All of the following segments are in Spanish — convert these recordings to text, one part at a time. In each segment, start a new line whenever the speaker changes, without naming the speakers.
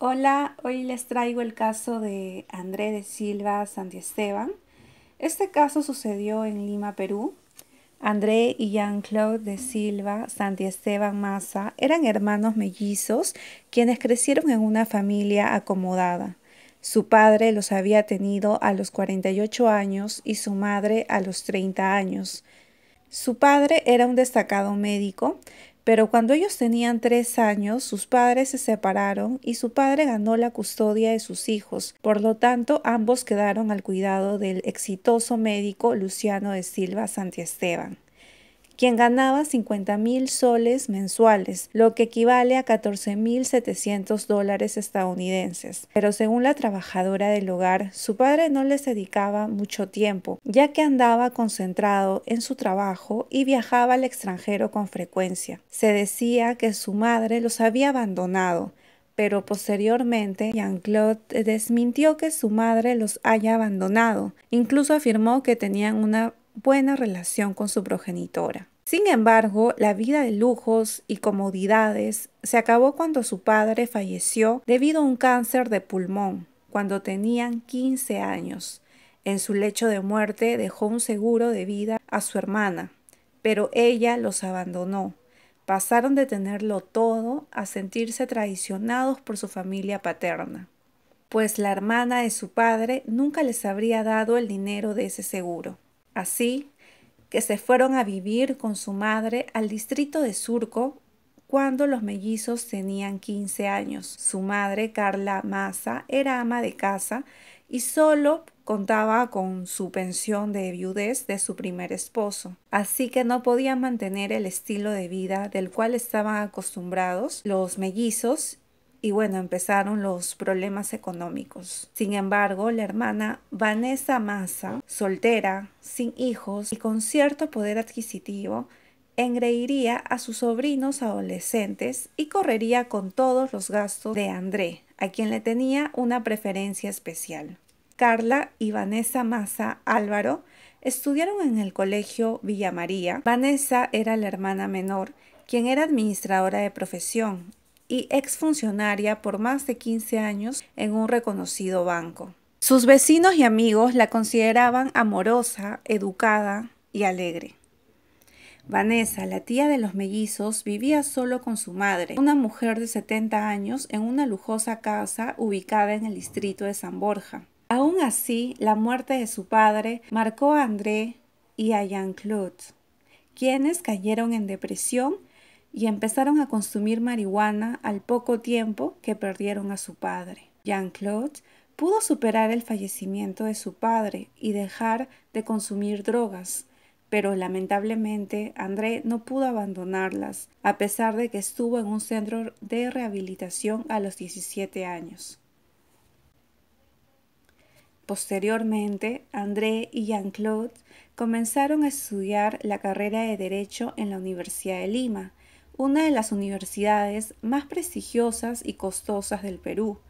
Hola, hoy les traigo el caso de André de Silva Santiesteban. Este caso sucedió en Lima, Perú. André y Jean-Claude de Silva Santiesteban Massa eran hermanos mellizos quienes crecieron en una familia acomodada. Su padre los había tenido a los 48 años y su madre a los 30 años. Su padre era un destacado médico pero cuando ellos tenían tres años, sus padres se separaron y su padre ganó la custodia de sus hijos. Por lo tanto, ambos quedaron al cuidado del exitoso médico Luciano de Silva Santiesteban quien ganaba 50 mil soles mensuales, lo que equivale a 14.700 dólares estadounidenses. Pero según la trabajadora del hogar, su padre no les dedicaba mucho tiempo, ya que andaba concentrado en su trabajo y viajaba al extranjero con frecuencia. Se decía que su madre los había abandonado, pero posteriormente Jean-Claude desmintió que su madre los haya abandonado. Incluso afirmó que tenían una buena relación con su progenitora. Sin embargo, la vida de lujos y comodidades se acabó cuando su padre falleció debido a un cáncer de pulmón, cuando tenían 15 años. En su lecho de muerte dejó un seguro de vida a su hermana, pero ella los abandonó. Pasaron de tenerlo todo a sentirse traicionados por su familia paterna, pues la hermana de su padre nunca les habría dado el dinero de ese seguro. Así que se fueron a vivir con su madre al distrito de Surco cuando los mellizos tenían 15 años. Su madre, Carla Massa, era ama de casa y solo contaba con su pensión de viudez de su primer esposo, así que no podían mantener el estilo de vida del cual estaban acostumbrados los mellizos y bueno, empezaron los problemas económicos. Sin embargo, la hermana Vanessa Massa, soltera, sin hijos y con cierto poder adquisitivo, engreiría a sus sobrinos adolescentes y correría con todos los gastos de André, a quien le tenía una preferencia especial. Carla y Vanessa Massa Álvaro estudiaron en el colegio Villa María. Vanessa era la hermana menor, quien era administradora de profesión y exfuncionaria por más de 15 años en un reconocido banco. Sus vecinos y amigos la consideraban amorosa, educada y alegre. Vanessa, la tía de los mellizos, vivía solo con su madre, una mujer de 70 años, en una lujosa casa ubicada en el distrito de San Borja. Aún así, la muerte de su padre marcó a André y a Jean-Claude, quienes cayeron en depresión y empezaron a consumir marihuana al poco tiempo que perdieron a su padre. Jean-Claude pudo superar el fallecimiento de su padre y dejar de consumir drogas, pero lamentablemente André no pudo abandonarlas, a pesar de que estuvo en un centro de rehabilitación a los 17 años. Posteriormente, André y Jean-Claude comenzaron a estudiar la carrera de Derecho en la Universidad de Lima, una de las universidades más prestigiosas y costosas del Perú.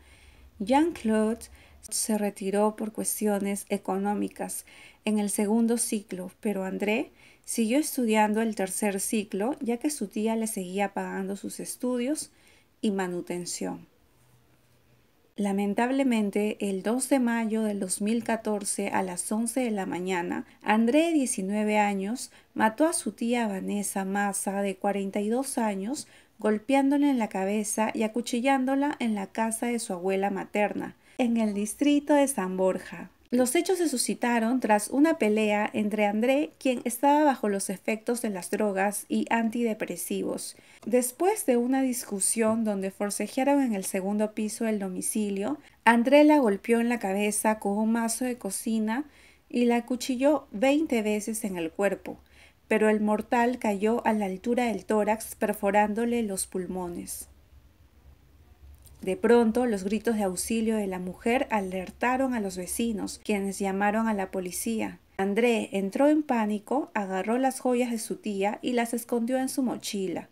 Jean-Claude se retiró por cuestiones económicas en el segundo ciclo, pero André siguió estudiando el tercer ciclo ya que su tía le seguía pagando sus estudios y manutención. Lamentablemente, el 2 de mayo del 2014 a las 11 de la mañana, André, de 19 años, mató a su tía Vanessa Massa, de 42 años, golpeándola en la cabeza y acuchillándola en la casa de su abuela materna, en el distrito de San Borja. Los hechos se suscitaron tras una pelea entre André, quien estaba bajo los efectos de las drogas y antidepresivos. Después de una discusión donde forcejearon en el segundo piso del domicilio, André la golpeó en la cabeza con un mazo de cocina y la cuchilló 20 veces en el cuerpo, pero el mortal cayó a la altura del tórax perforándole los pulmones. De pronto, los gritos de auxilio de la mujer alertaron a los vecinos, quienes llamaron a la policía. André entró en pánico, agarró las joyas de su tía y las escondió en su mochila.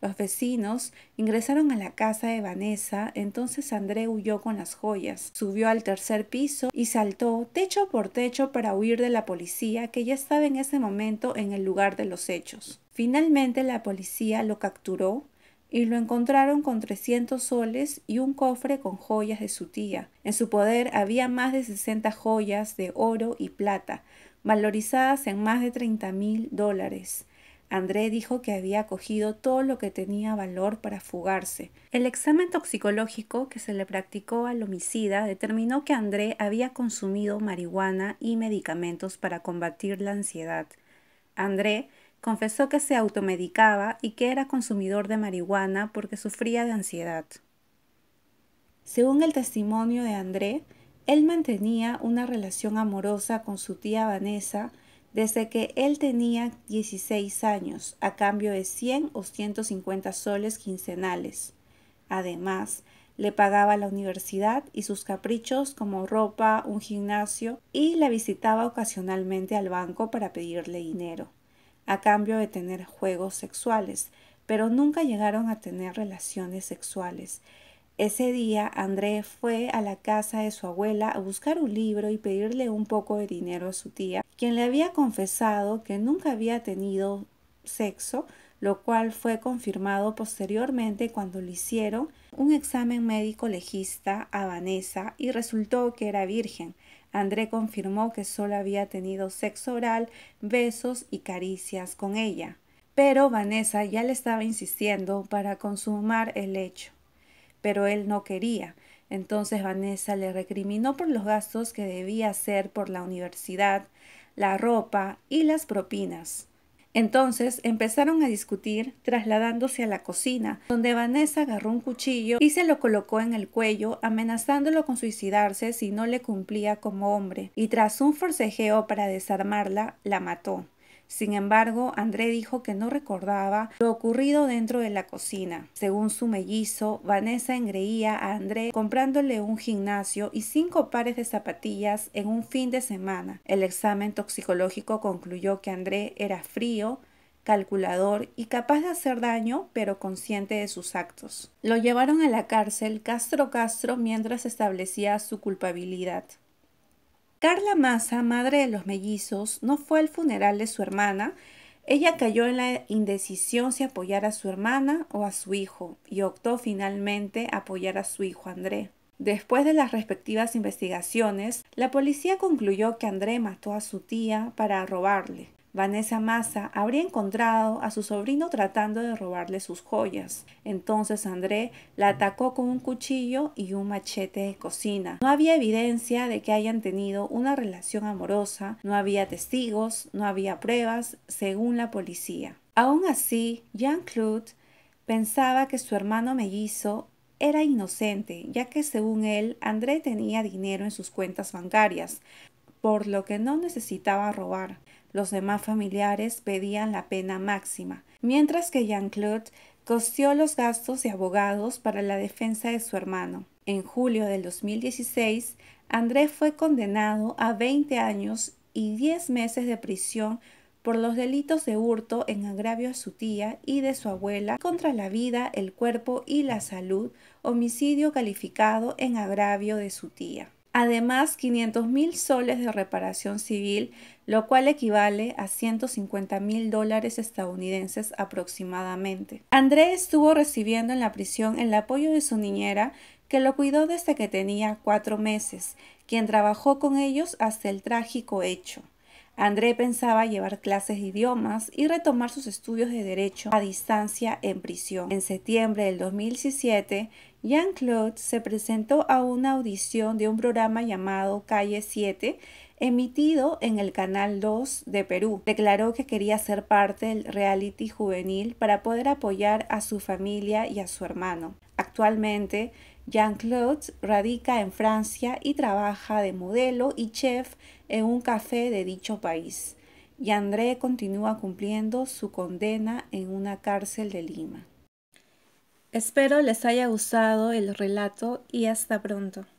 Los vecinos ingresaron a la casa de Vanessa, entonces André huyó con las joyas, subió al tercer piso y saltó techo por techo para huir de la policía que ya estaba en ese momento en el lugar de los hechos. Finalmente la policía lo capturó, y lo encontraron con 300 soles y un cofre con joyas de su tía. En su poder había más de 60 joyas de oro y plata, valorizadas en más de 30 mil dólares. André dijo que había cogido todo lo que tenía valor para fugarse. El examen toxicológico que se le practicó al homicida determinó que André había consumido marihuana y medicamentos para combatir la ansiedad. André Confesó que se automedicaba y que era consumidor de marihuana porque sufría de ansiedad. Según el testimonio de André, él mantenía una relación amorosa con su tía Vanessa desde que él tenía 16 años, a cambio de 100 o 150 soles quincenales. Además, le pagaba la universidad y sus caprichos como ropa, un gimnasio y la visitaba ocasionalmente al banco para pedirle dinero a cambio de tener juegos sexuales, pero nunca llegaron a tener relaciones sexuales. Ese día André fue a la casa de su abuela a buscar un libro y pedirle un poco de dinero a su tía, quien le había confesado que nunca había tenido sexo, lo cual fue confirmado posteriormente cuando le hicieron un examen médico legista a Vanessa y resultó que era virgen. André confirmó que solo había tenido sexo oral, besos y caricias con ella, pero Vanessa ya le estaba insistiendo para consumar el hecho. Pero él no quería, entonces Vanessa le recriminó por los gastos que debía hacer por la universidad, la ropa y las propinas. Entonces empezaron a discutir trasladándose a la cocina, donde Vanessa agarró un cuchillo y se lo colocó en el cuello, amenazándolo con suicidarse si no le cumplía como hombre, y tras un forcejeo para desarmarla, la mató. Sin embargo, André dijo que no recordaba lo ocurrido dentro de la cocina. Según su mellizo, Vanessa engreía a André comprándole un gimnasio y cinco pares de zapatillas en un fin de semana. El examen toxicológico concluyó que André era frío, calculador y capaz de hacer daño, pero consciente de sus actos. Lo llevaron a la cárcel Castro Castro mientras establecía su culpabilidad. Carla Massa, madre de los mellizos, no fue al funeral de su hermana. Ella cayó en la indecisión si apoyar a su hermana o a su hijo y optó finalmente apoyar a su hijo André. Después de las respectivas investigaciones, la policía concluyó que André mató a su tía para robarle. Vanessa Massa habría encontrado a su sobrino tratando de robarle sus joyas. Entonces André la atacó con un cuchillo y un machete de cocina. No había evidencia de que hayan tenido una relación amorosa, no había testigos, no había pruebas, según la policía. Aún así, Jean-Claude pensaba que su hermano mellizo era inocente, ya que según él, André tenía dinero en sus cuentas bancarias, por lo que no necesitaba robar. Los demás familiares pedían la pena máxima, mientras que Jean-Claude costeó los gastos de abogados para la defensa de su hermano. En julio del 2016, André fue condenado a 20 años y 10 meses de prisión por los delitos de hurto en agravio a su tía y de su abuela contra la vida, el cuerpo y la salud, homicidio calificado en agravio de su tía. Además, 500 mil soles de reparación civil, lo cual equivale a 150 mil dólares estadounidenses aproximadamente. André estuvo recibiendo en la prisión el apoyo de su niñera, que lo cuidó desde que tenía cuatro meses, quien trabajó con ellos hasta el trágico hecho. André pensaba llevar clases de idiomas y retomar sus estudios de derecho a distancia en prisión. En septiembre del 2017, Jean-Claude se presentó a una audición de un programa llamado Calle 7 emitido en el Canal 2 de Perú. Declaró que quería ser parte del reality juvenil para poder apoyar a su familia y a su hermano. Actualmente, Jean-Claude radica en Francia y trabaja de modelo y chef en un café de dicho país. Y André continúa cumpliendo su condena en una cárcel de Lima. Espero les haya gustado el relato y hasta pronto.